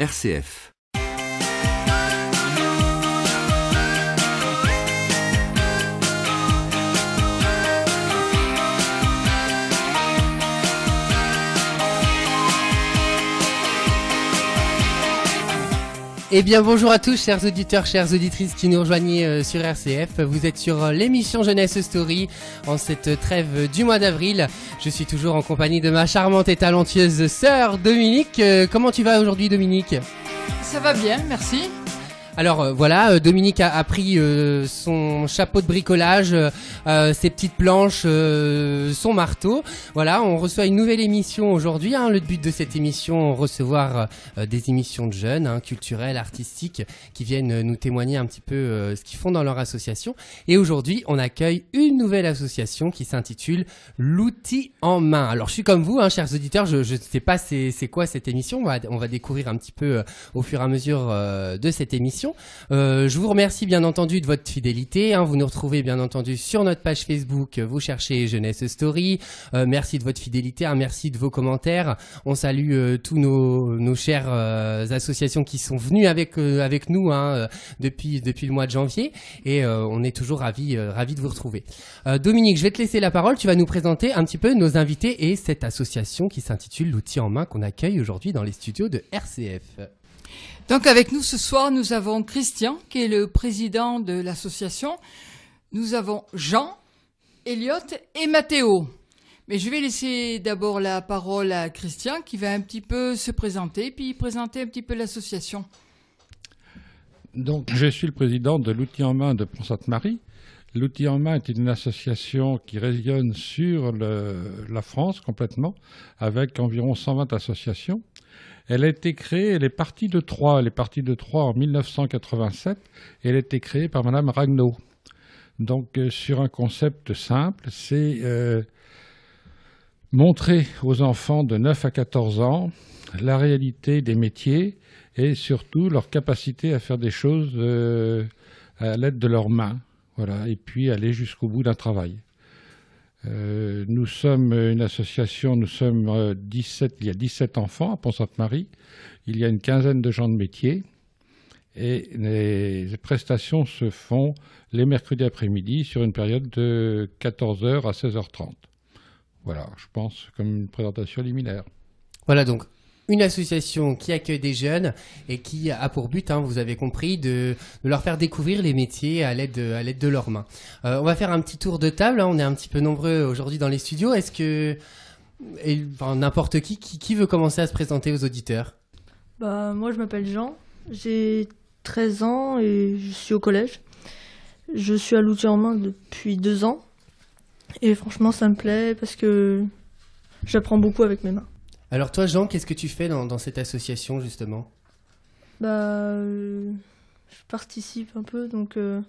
RCF Eh bien bonjour à tous chers auditeurs, chères auditrices qui nous rejoignez euh, sur RCF. Vous êtes sur euh, l'émission Jeunesse Story en cette euh, trêve du mois d'avril. Je suis toujours en compagnie de ma charmante et talentueuse sœur Dominique. Comment tu vas aujourd'hui Dominique Ça va bien, merci. Alors euh, voilà, euh, Dominique a, pris euh, son chapeau de bricolage, ses petites planches, son marteau. Voilà, on reçoit une nouvelle émission aujourd'hui. Hein. Le but de cette émission, recevoir des émissions de jeunes, hein, culturelles, artistiques, qui viennent nous témoigner un petit peu ce qu'ils font dans leur association. Et aujourd'hui, on accueille une nouvelle association qui s'intitule L'outil en main. Alors je suis comme vous, hein, chers auditeurs, je ne sais pas c'est quoi cette émission. on va découvrir un petit peu au fur et à mesure de cette émission. Euh, je vous remercie bien entendu de votre fidélité. Hein. Vous nous retrouvez bien entendu sur notre page Facebook. Vous cherchez Jeunesse Story. Euh, merci de votre fidélité. Hein. Merci de vos commentaires. On salue euh, tous nos, nos chères associations qui sont venues avec avec nous hein, depuis depuis le mois de janvier. Et on est toujours ravis ravis de vous retrouver. Dominique, je vais te laisser la parole. Tu vas nous présenter un petit peu nos invités et cette association qui s'intitule l'outil en main qu'on accueille aujourd'hui dans les studios de RCF. Donc avec nous ce soir, nous avons Christian, qui est le président de l'association. Nous avons Jean, Elliot et Mathéo. Mais je vais laisser d'abord la parole à Christian, qui va un petit peu se présenter, puis présenter un petit peu l'association. Donc je suis le président de l'outil en main de Pont-Sainte-Marie. L'outil en main est une association qui résonne sur la France complètement, avec environ 120 associations. Elle a été créée, elle est partie de Troyes, elle est partie de Troyes en 1987, elle a été créée par Madame Ragnaud. Donc euh, sur un concept simple, c'est euh, montrer aux enfants de 9 à 14 ans la réalité des métiers et surtout leur capacité à faire des choses euh, à l'aide de leurs mains. Voilà, et puis aller jusqu'au bout d'un travail. Euh, nous sommes une association, nous sommes 17, euh, il y a 17 enfants à Pont-Sainte-Marie, il y a une quinzaine de gens de métier, et les prestations se font les mercredis après-midi sur une période de 14h à 16h30. Voilà, je pense comme une présentation liminaire. Voilà donc une association qui accueille des jeunes et qui a pour but, hein, vous avez compris, de, leur faire découvrir les métiers à l'aide de, de leurs mains. Euh, on va faire un petit tour de table. Hein, on est un petit peu nombreux aujourd'hui dans les studios. Est-ce que n'importe qui, qui, veut commencer à se présenter aux auditeurs Bah moi je m'appelle Jean, j'ai 13 ans et je suis au collège. Je suis à l'outil en main depuis deux ans et franchement ça me plaît parce que j'apprends beaucoup avec mes mains. Alors toi, Jean, qu'est-ce que tu fais dans, cette association, justement Bah, euh, je participe un peu, donc... Euh,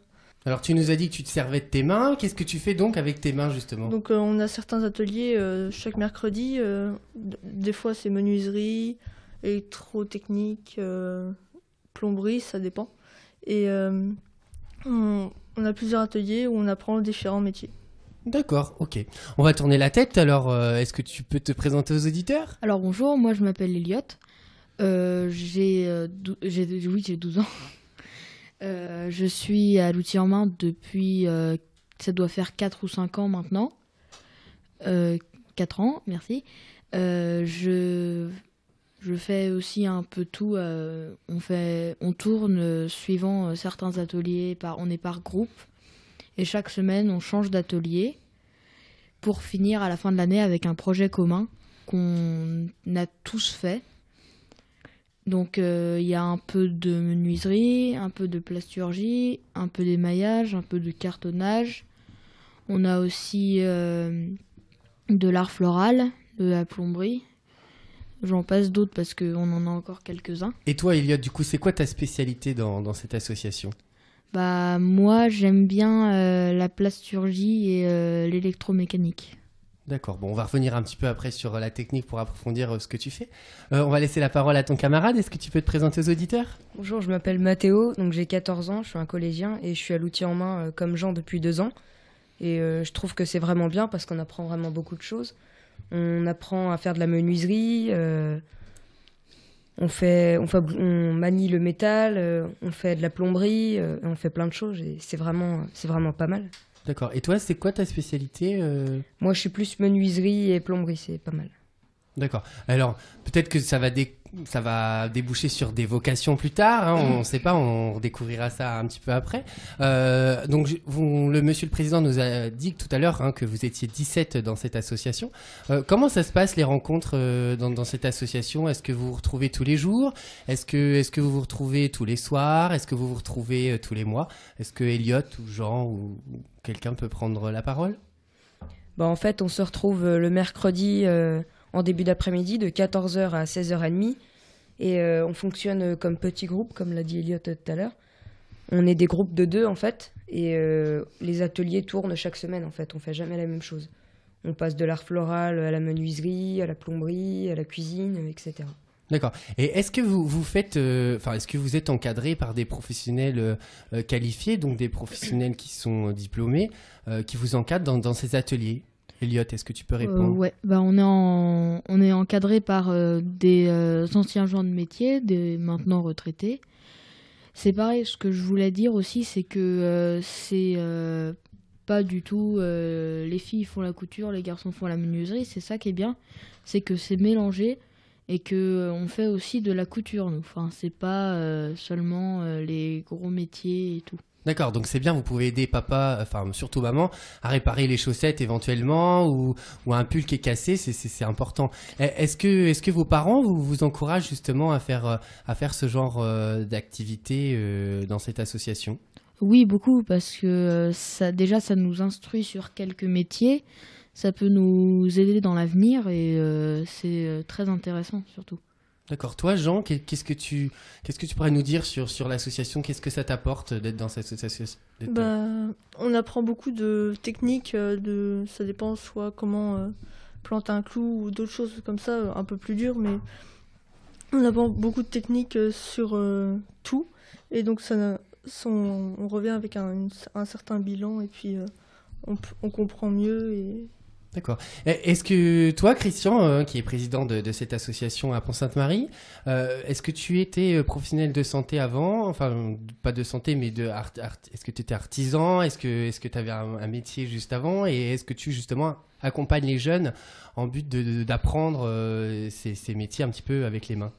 Alors tu nous as dit que tu te servais de tes mains, qu'est-ce que tu fais donc avec tes mains, justement Donc euh, on a certains ateliers chaque mercredi, des fois c'est menuiserie, électrotechnique, plomberie, ça dépend. Et on, on a plusieurs ateliers où on apprend différents métiers. D'accord, ok. On va tourner la tête. Alors, euh, est-ce que tu peux te présenter aux auditeurs Alors, bonjour, moi je m'appelle Elliot. Euh, euh, j'ai, oui, 12 ans. je suis à l'outil en main depuis, ça doit faire 4 ou 5 ans maintenant. 4 ans, merci. je, je fais aussi un peu tout. on, fait, on tourne suivant certains ateliers, par, on est par groupe. Et chaque semaine, on change d'atelier pour finir à la fin de l'année avec un projet commun qu'on a tous fait. Donc euh, il y a un peu de menuiserie, un peu de plasturgie, un peu d'émaillage, un peu de cartonnage. On a aussi euh, de l'art floral, de la plomberie. J'en passe d'autres parce qu'on en a encore quelques-uns. Et toi, Eliot, du coup, c'est quoi ta spécialité dans cette association bah moi j'aime bien euh, la plasturgie et euh, l'électromécanique. D'accord, bon on va revenir un petit peu après sur euh, la technique pour approfondir ce que tu fais. on va laisser la parole à ton camarade, est-ce que tu peux te présenter aux auditeurs Bonjour, je m'appelle Mathéo, donc j'ai 14 ans, je suis un collégien et je suis à l'outil en main comme Jean depuis deux ans. Et je trouve que c'est vraiment bien parce qu'on apprend vraiment beaucoup de choses. On apprend à faire de la menuiserie, on fait, on, fait, on manie le métal, euh, on fait de la plomberie, euh, on fait plein de choses et c'est vraiment, c'est vraiment pas mal. D'accord. Et toi, c'est quoi ta spécialité euh Moi, je suis plus menuiserie et plomberie, c'est pas mal. D'accord. Alors peut-être que ça va, ça va déboucher sur des vocations plus tard. Hein, on ne mhm. sait pas. On redécouvrira ça un petit peu après. Euh, donc le Monsieur le Président nous a dit tout à l'heure hein, que vous étiez 17 dans cette association. Euh, comment ça se passe les rencontres euh, dans, cette association Est-ce que vous vous retrouvez tous les jours Est-ce que est que vous vous retrouvez tous les soirs Est-ce que vous vous retrouvez tous les mois Est-ce que Elliot ou Jean ou, quelqu'un peut prendre la parole en fait, on se retrouve le mercredi en début d'après-midi de 14h à 16h30. Et euh, on fonctionne euh, comme petit groupe, comme l'a dit Elliot euh, tout à l'heure. On est des groupes de deux en fait, et les ateliers tournent chaque semaine en fait. On fait jamais la même chose. On passe de l'art floral à la menuiserie, à la plomberie, à la cuisine, etc. D'accord. Et est-ce que vous, faites, est-ce que vous êtes encadré par des professionnels qualifiés, donc des professionnels qui sont diplômés, qui vous encadrent dans ces ateliers Elliot, est-ce que tu peux répondre euh, ouais. Bah, on, est encadré par euh, des euh, anciens gens de métier, des maintenant retraités. C'est pareil, ce que je voulais dire aussi, c'est que c'est pas du tout les filles font la couture, les garçons font la menuiserie. C'est ça qui est bien, c'est que c'est mélangé et que on fait aussi de la couture nous. Enfin, c'est pas seulement les gros métiers et tout. D'accord, donc c'est bien, vous pouvez aider papa, enfin surtout maman, à réparer les chaussettes éventuellement ou, un pull qui est cassé, c'est important. E, est-ce que, vos parents vous, encouragent justement à faire, ce genre euh, d'activité euh, dans cette association Oui, beaucoup, parce que euh, déjà ça nous instruit sur quelques métiers, ça peut nous aider dans l'avenir et c'est très intéressant surtout. D'accord. Toi, Jean, qu'est-ce que tu, qu'est-ce que tu pourrais nous dire sur, sur l'association Qu'est-ce que ça t'apporte d'être dans cette association bah, On apprend beaucoup de techniques, euh, de, ça dépend soit comment euh, planter un clou ou d'autres choses comme ça, euh, un peu plus dur, mais on apprend beaucoup de techniques sur tout. Et donc, ça, on, revient avec un, un, certain bilan et puis on, on comprend mieux et D'accord. Est-ce que toi, Christian, hein, qui est président de, cette association à Pont-Sainte-Marie, euh, est-ce que tu étais euh, professionnel de santé avant Enfin, pas de santé, mais de est-ce que tu étais artisan Est-ce que tu avais un, métier juste avant Et est-ce que tu, justement, accompagnes les jeunes en but d'apprendre euh, ces, métiers un petit peu avec les mains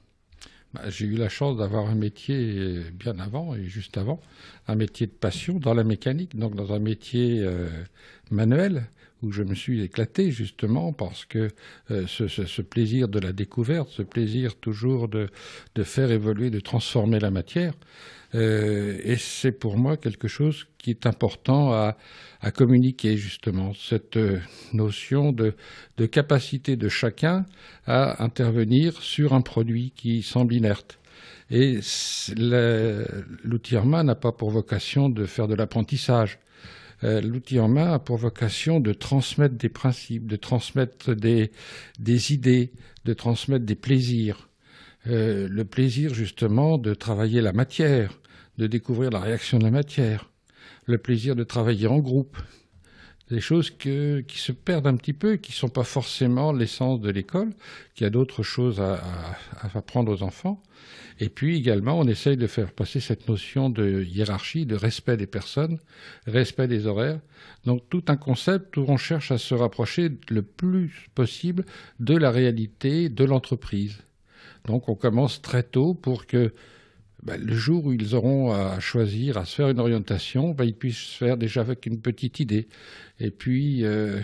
bah, J'ai eu la chance d'avoir un métier bien avant et juste avant, un métier de passion dans la mécanique, donc dans un métier manuel où je me suis éclaté justement parce que euh, ce, plaisir de la découverte, ce plaisir toujours de, faire évoluer, de transformer la matière, euh, et c'est pour moi quelque chose qui est important à, communiquer justement, cette euh, notion de, capacité de chacun à intervenir sur un produit qui semble inerte. Et l'outil n'a pas pour vocation de faire de l'apprentissage euh, l'outil en main a pour vocation de transmettre des principes, de transmettre des, idées, de transmettre des plaisirs. Euh, le plaisir justement de travailler la matière, de découvrir la réaction de la matière, le plaisir de travailler en groupe, des choses qui se perdent un petit peu, qui ne sont pas forcément l'essence de l'école, qui a d'autres choses à, à, apprendre aux enfants. Et puis également, on essaye de faire passer cette notion de hiérarchie, de respect des personnes, respect des horaires. Donc tout un concept où on cherche à se rapprocher le plus possible de la réalité de l'entreprise. Donc on commence très tôt pour que ben, le jour où ils auront à choisir, à se faire une orientation, ben, ils puissent se faire déjà avec une petite idée. Et puis, euh,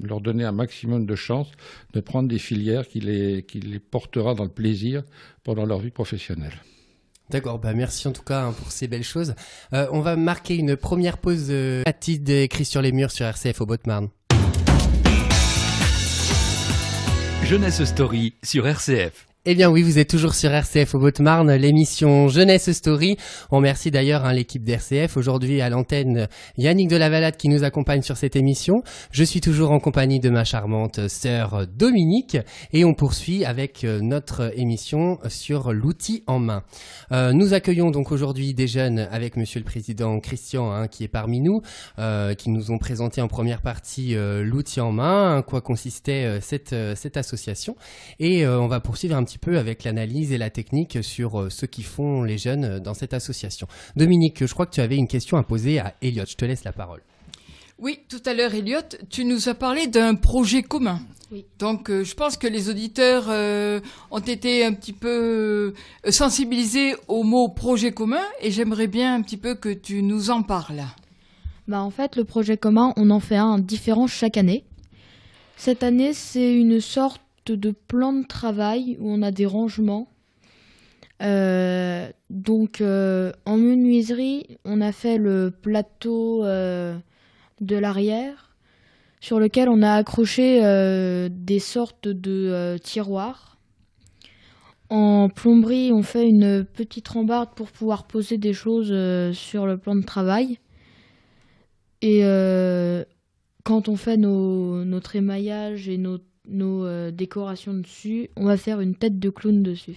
leur donner un maximum de chances de prendre des filières qui les, les portera dans le plaisir pendant leur vie professionnelle. D'accord, ben, merci en tout cas hein, pour ces belles choses. Euh, on va marquer une première pause euh, écrit sur les murs sur RCF au bot Jeunesse Story sur RCF. Eh bien oui, vous êtes toujours sur RCF au de marne l'émission Jeunesse Story. On remercie d'ailleurs hein, l'équipe d'RCF. Aujourd'hui à l'antenne, Yannick Delavalade qui nous accompagne sur cette émission. Je suis toujours en compagnie de ma charmante sœur Dominique et on poursuit avec euh, notre émission sur l'outil en main. Euh, nous accueillons donc aujourd'hui des jeunes avec Monsieur le Président Christian hein, qui est parmi nous, euh, qui nous ont présenté en première partie euh, l'outil en main, quoi consistait euh, cette, cette association. Et on va poursuivre un petit peu avec l'analyse et la technique sur euh, ce qu'ils font les jeunes euh, dans cette association. Dominique, je crois que tu avais une question à poser à Elliot. Je te laisse la parole. Oui, tout à l'heure, Elliot, tu nous as parlé d'un projet commun. Donc, euh, je pense que les auditeurs ont été un petit peu sensibilisés au mot projet commun et j'aimerais bien un petit peu que tu nous en parles. Bah, en fait, le projet commun, on en fait un différent chaque année. Cette année, c'est une sorte de plan de travail où on a des rangements. Euh, donc euh, en menuiserie, on a fait le plateau euh, de l'arrière sur lequel on a accroché des sortes de tiroirs. En plomberie, on fait une petite rambarde pour pouvoir poser des choses sur le plan de travail. Et quand on fait notre émaillage et notre nos euh, décorations dessus. On va faire une tête de clown dessus.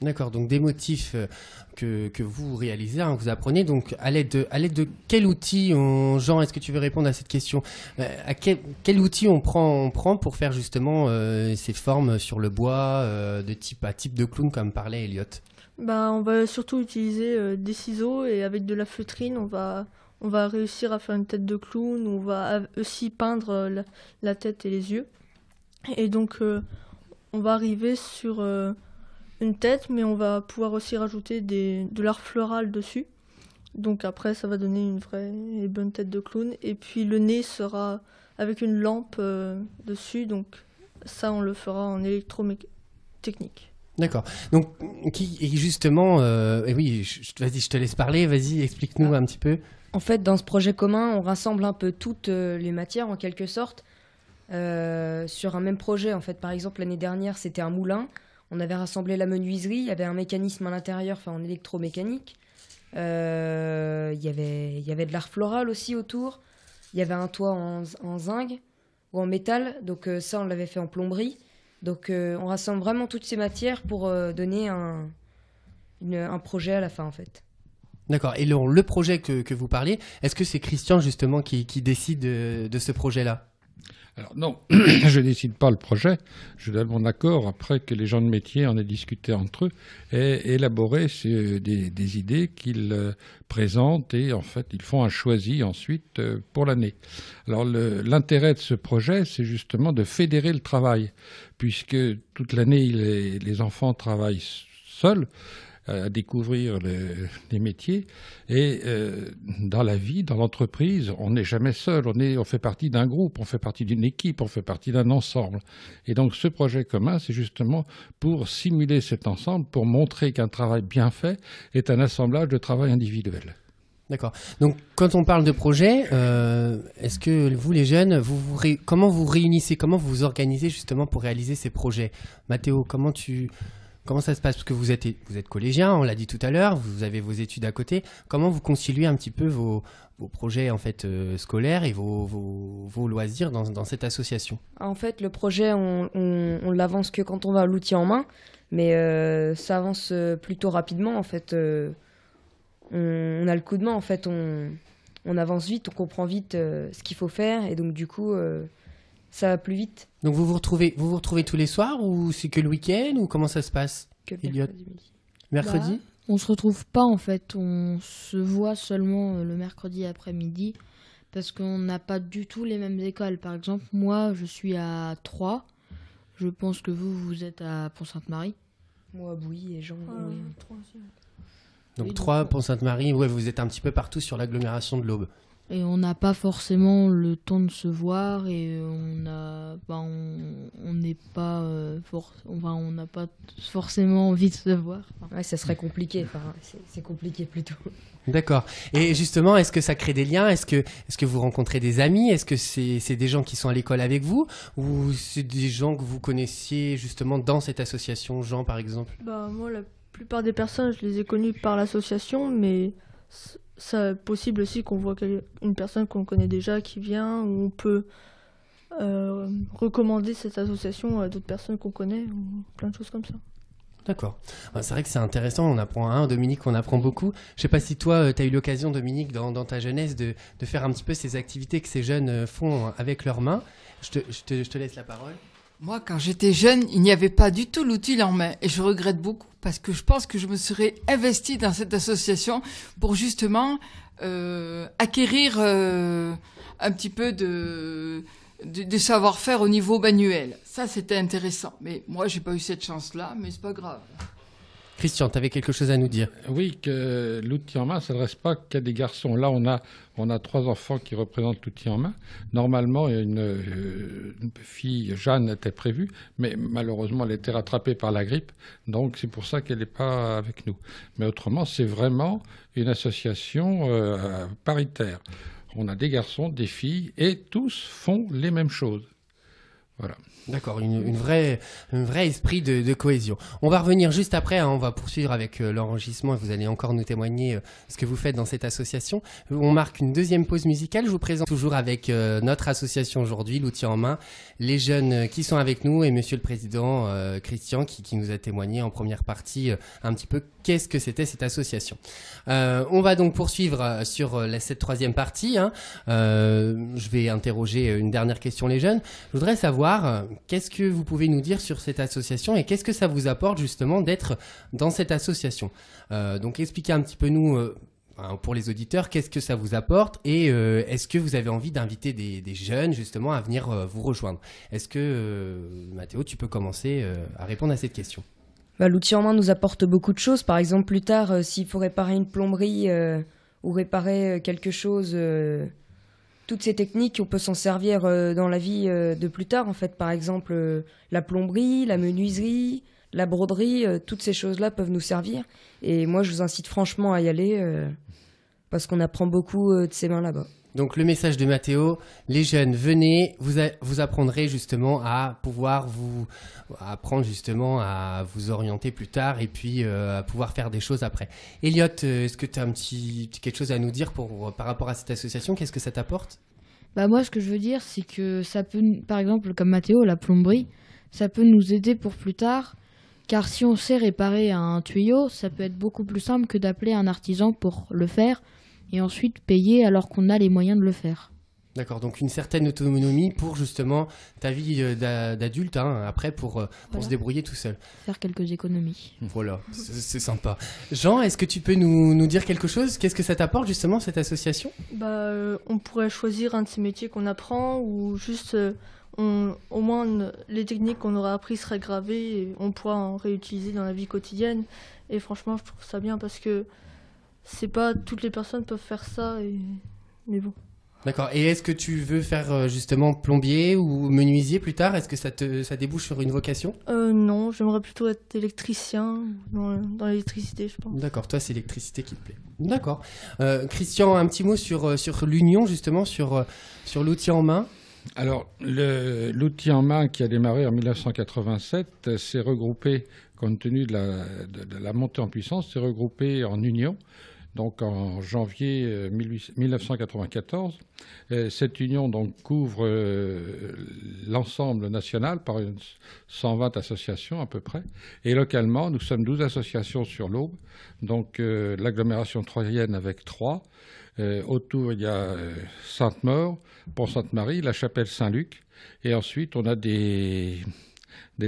D'accord, donc des motifs euh, que, vous réalisez, hein, vous apprenez. Donc à l'aide de, à l'aide de quel outil on, Jean, est-ce que tu veux répondre à cette question euh, À quel, outil on prend, on prend pour faire justement ces formes sur le bois de type à type de clown comme parlait Elliot ben, on va surtout utiliser des ciseaux et avec de la feutrine, on va on va réussir à faire une tête de clown. On va aussi peindre la tête et les yeux. Et donc, euh, on va arriver sur euh, une tête, mais on va pouvoir aussi rajouter des, de l'art floral dessus. Donc après, ça va donner une vraie et bonne tête de clown. Et puis le nez sera avec une lampe euh, dessus. Donc ça, on le fera en électrotechnique. D'accord. Donc, qui, justement, et oui, vas-y, je te laisse parler. Vas-y, explique-nous ah. un petit peu. En fait, dans ce projet commun, on rassemble un peu toutes les matières en quelque sorte. Euh, sur un même projet. En fait, par exemple, l'année dernière, c'était un moulin. On avait rassemblé la menuiserie, il y avait un mécanisme à l'intérieur, enfin en électromécanique. Euh, il, y avait, de l'art floral aussi autour. Il y avait un toit en, zinc ou en métal. Donc euh, ça, on l'avait fait en plomberie. Donc on rassemble vraiment toutes ces matières pour donner un, projet à la fin, en fait. D'accord. Et le, projet que, vous parliez, est-ce que c'est Christian justement qui, décide de ce projet-là alors non, je ne décide pas le projet, je donne mon accord après que les gens de métier en aient discuté entre eux et élaboré euh, des, idées qu'ils euh, présentent et en fait ils font un choisi ensuite euh, pour l'année. Alors l'intérêt de ce projet, c'est justement de fédérer le travail, puisque toute l'année les enfants travaillent seuls à découvrir les, métiers. Et euh, dans la vie, dans l'entreprise, on n'est jamais seul, on, est, on fait partie d'un groupe, on fait partie d'une équipe, on fait partie d'un ensemble. Et donc ce projet commun, c'est justement pour simuler cet ensemble, pour montrer qu'un travail bien fait est un assemblage de travail individuel. D'accord. Donc, quand on parle de projet, euh, est-ce que vous, les jeunes, vous, comment vous réunissez, comment vous vous organisez justement pour réaliser ces projets Mathéo, comment tu, Comment ça se passe Parce que vous êtes, collégien, on l'a dit tout à l'heure, vous avez vos études à côté. Comment vous conciliez un petit peu vos, projets en fait euh, scolaires et vos, loisirs dans, cette association En fait, le projet, on, on, l'avance que quand on a l'outil en main, mais euh, ça avance euh, plutôt rapidement. En fait, on, on, a le coup de main, en fait, on, avance vite, on comprend vite ce qu'il faut faire, et donc du coup, ça va plus vite. Donc vous vous retrouvez, vous vous retrouvez tous les soirs ou c'est que le week-end ou comment ça se passe mercredi. mercredi bah, On se retrouve pas en fait, on se voit seulement euh, le mercredi après-midi parce qu'on n'a pas du tout les mêmes écoles. Par exemple, moi je suis à Troyes. je pense que vous vous êtes à Pont-Sainte-Marie. Moi à et Jean. Ah, donc trois euh, Pont-Sainte-Marie, ouais, vous êtes un petit peu partout sur l'agglomération de l'Aube. Et on n'a pas forcément le temps de se voir et euh, on a, ben, on n'est pas, euh, on va on n'a pas forcément envie de se voir. ça serait compliqué. Enfin, c'est compliqué plutôt. D'accord. Et justement, est-ce que ça crée des liens Est-ce que, est-ce que vous rencontrez des amis Est-ce que c'est, des gens qui sont à l'école avec vous Ou c'est des gens que vous connaissiez justement dans cette association Jean, par exemple Bah moi, la plupart des personnes, je les ai connues par l'association, mais c'est possible aussi qu'on voit une personne qu'on connaît déjà qui vient, ou on peut euh, recommander cette association à d'autres personnes qu'on connaît, ou plein de choses comme ça. D'accord. Bah, c'est vrai que c'est intéressant, on apprend un, Dominique, on apprend beaucoup. Je ne sais pas si toi, euh, tu as eu l'occasion, Dominique, dans, ta jeunesse, de, faire un petit peu ces activités que ces jeunes euh, font avec leurs mains. je te laisse la parole. Moi, quand j'étais jeune, il n'y avait pas du tout l'outil en main et je regrette beaucoup parce que je pense que je me serais investie dans cette association pour justement euh, acquérir euh, un petit peu de, de savoir-faire au niveau manuel. Ça, c'était intéressant. Mais moi, je n'ai pas eu cette chance-là, mais c'est pas grave. Christian, tu avais quelque chose à nous dire Oui, que l'outil en main ne reste pas qu'à des garçons. Là, on a, trois enfants qui représentent l'outil en main. Normalement, euh, une, fille, Jeanne, était prévue, mais malheureusement, elle était rattrapée par la grippe. Donc, c'est pour ça qu'elle n'est pas avec nous. Mais autrement, c'est vraiment une association euh, paritaire on a des garçons, des filles, et tous font les mêmes choses. Voilà. D'accord, une, vraie, un vrai esprit de, cohésion. On va revenir juste après, hein, on va poursuivre avec euh, l'enregistrement et vous allez encore nous témoigner euh, ce que vous faites dans cette association. On marque une deuxième pause musicale. Je vous présente toujours avec euh, notre association aujourd'hui, l'outil en main, les jeunes qui sont avec nous et Monsieur le Président Christian qui, nous a témoigné en première partie un petit peu qu'est-ce que c'était cette association. Euh, on va donc poursuivre euh, sur euh, la, cette troisième partie. Hein. je vais interroger une dernière question les jeunes. Je voudrais savoir qu'est-ce que vous pouvez nous dire sur cette association et qu'est-ce que ça vous apporte justement d'être dans cette association. donc expliquez un petit peu nous pour les auditeurs, qu'est-ce que ça vous apporte et est-ce que vous avez envie d'inviter des, jeunes justement à venir vous rejoindre Est-ce que, Mathéo, tu peux commencer à répondre à cette question bah, l'outil en main nous apporte beaucoup de choses. Par exemple, plus tard, euh, s'il faut réparer une plomberie euh, ou réparer euh, quelque chose, toutes ces techniques, on peut s'en servir dans la vie de plus tard. En fait, par exemple, la plomberie, la menuiserie, la broderie, toutes ces choses-là peuvent nous servir. Et moi, je vous incite franchement à y aller parce qu'on apprend beaucoup de ces mains là-bas. Donc le message de Mathéo, les jeunes, venez, vous, apprendrez justement à pouvoir vous apprendre justement à vous orienter plus tard et puis euh, à pouvoir faire des choses après. Elliot, euh, est-ce que tu as un petit, quelque chose à nous dire par rapport à cette association Qu'est-ce que ça t'apporte Bah moi ce que je veux dire c'est que ça peut par exemple comme Mathéo la plomberie, ça peut nous aider pour plus tard car si on sait réparer un tuyau, ça peut être beaucoup plus simple que d'appeler un artisan pour le faire et ensuite payer alors qu'on a les moyens de le faire. D'accord, donc une certaine autonomie pour justement ta vie euh, d'adulte, hein, après pour, euh, pour se débrouiller tout seul. Faire quelques économies. Hum. Voilà, c'est sympa. Jean, est-ce que tu peux nous, nous dire quelque chose Qu'est-ce que ça t'apporte justement cette association bah, euh, On pourrait choisir un de ces métiers qu'on apprend ou juste au moins les techniques qu'on aura apprises seraient gravées et on pourra en réutiliser dans la vie quotidienne. Et franchement, je trouve ça bien parce que c'est pas toutes les personnes peuvent faire ça, mais bon. D'accord. Et est-ce que tu veux faire euh, justement plombier ou menuisier plus tard Est-ce que ça ça débouche sur une vocation euh, Non, j'aimerais plutôt être électricien dans, l'électricité, je pense. D'accord. Toi, c'est l'électricité qui te plaît. D'accord. Euh, Christian, un petit mot sur sur l'union justement sur sur l'outil en main. Alors, l'outil en main qui a démarré en 1987 euh, s'est regroupé, compte tenu de la, montée en puissance, s'est regroupé en union. Donc en janvier 1994, euh, euh, cette union donc couvre l'ensemble national par une 120 associations à peu près. Et localement, nous sommes 12 associations sur l'Aube, donc l'agglomération troyenne avec 3, euh, autour, il y a euh, Sainte-Maure, Pont-Sainte-Marie, la chapelle Saint-Luc. Et ensuite, on a des,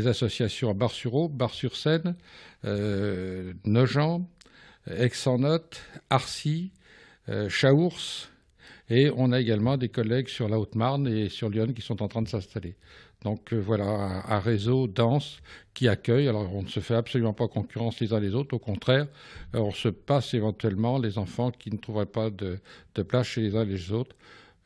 associations à Bar-sur-Aube, Bar-sur-Seine, euh, Nogent, aix en Arcy, Chaours et on a également des collègues sur la Haute-Marne et sur Lyon qui sont en train de s'installer. Donc euh, voilà, un, réseau dense qui accueille. Alors on ne se fait absolument pas concurrence les uns les autres, au contraire, euh, on se passe éventuellement les enfants qui ne trouveraient pas de, place chez les uns les autres.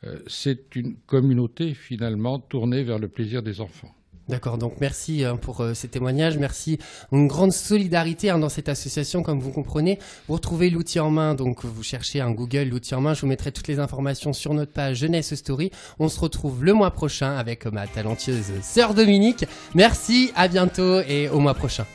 Euh, c'est une communauté finalement tournée vers le plaisir des enfants. D'accord, donc merci hein, pour euh, ces témoignages, merci. Une grande solidarité hein, dans cette association, comme vous comprenez. Vous retrouvez l'outil en main, donc vous cherchez un Google, l'outil en main. Je vous mettrai toutes les informations sur notre page Jeunesse Story. On se retrouve le mois prochain avec ma talentueuse sœur Dominique. Merci, à bientôt et au mois prochain.